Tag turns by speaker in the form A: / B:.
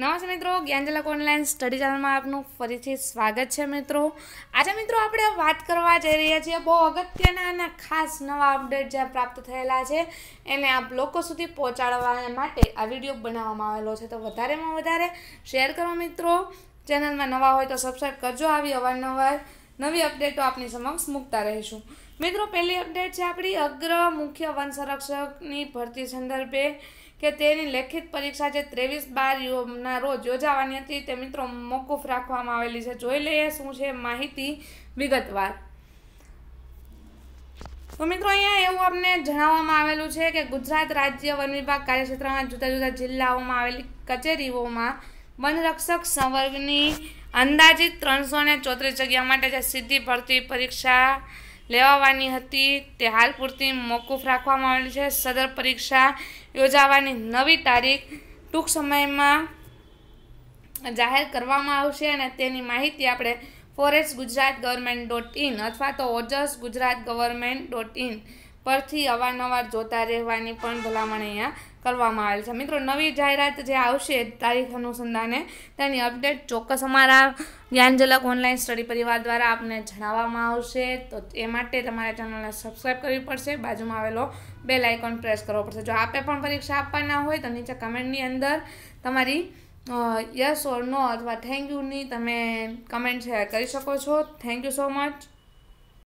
A: નમસ્તે મિત્રો જ્ઞાનજલક online study ચેનલમાં આપનું ફરીથી સ્વાગત છે મિત્રો આજે મિત્રો આપણે વાત કરવા જઈ રહ્યા છીએ બહુ અગત્યના અને ખાસ નવા અપડેટ જે પ્રાપ્ત થયેલા છે એને આપ લોકો સુધી પહોંચાડવા માટે આ વિડીયો બનાવવામાં આવેલો છે તો વધારેમાં વધારે શેર કરો મિત્રો ચેનલમાં નવા હોય તો સબસ્ક્રાઈબ કરજો આવી અવારનવાર નવી અપડેટો આપની સમક્ષ મૂકતા રહીશું મિત્રો પહેલી અપડેટ છે આપણી અગ્ર મુખ્ય વન સંરક્ષકની ભરતી સંદર્ભે કે તેની લેખિત પરીક્ષા જે ત્રેવીસ બાર ના રોજ યોજાવાની હતી તે મિત્રો મોકૂફ રાખવામાં આવેલી છે જોઈ લઈએ શું છે માહિતી વિગતવાર તો મિત્રો અહીંયા એવું અમને જણાવવામાં આવેલું છે કે ગુજરાત રાજ્ય વન વિભાગ કાર્યક્ષેત્રમાં જુદા જુદા જિલ્લાઓમાં આવેલી કચેરીઓમાં વનરક્ષક સંવર્ગની અંદાજિત ત્રણસો ને ચોત્રીસ જગ્યા માટે જે સીધી ભરતી પરીક્ષા લેવાની હતી તે હાલ પૂરતી મોકૂફ રાખવામાં આવેલી છે સદર પરીક્ષા યોજાવાની નવી તારીખ ટૂંક સમયમાં જાહેર કરવામાં આવશે અને તેની માહિતી આપણે forest Gujarat government dot in અથવા તો Ojas Gujarat government dot in પરથી અવારનવાર જોતા રહેવાની પણ ભલામણ અહીંયા કરવામાં આવેલ છે મિત્રો નવી જાહેરાત જે આવશે તારીખ અનુસંધાને તેની અપડેટ ચોક્કસ અમારા જ્ઞાનજલક ઓનલાઈન સ્ટડી પરિવાર દ્વારા આપને જણાવવામાં આવશે તો એ માટે તમારે ચેનલને સબસ્ક્રાઈબ કરવી પડશે બાજુમાં આવેલો બે લાઇકોન પ્રેસ કરવો પડશે જો આપે પણ પરીક્ષા આપવાના હોય તો નીચે કમેન્ટની અંદર તમારી યસ ઓર નો અથવા થેન્ક યુની તમે કમેન્ટ શેર કરી શકો છો થેન્ક યુ સો મચ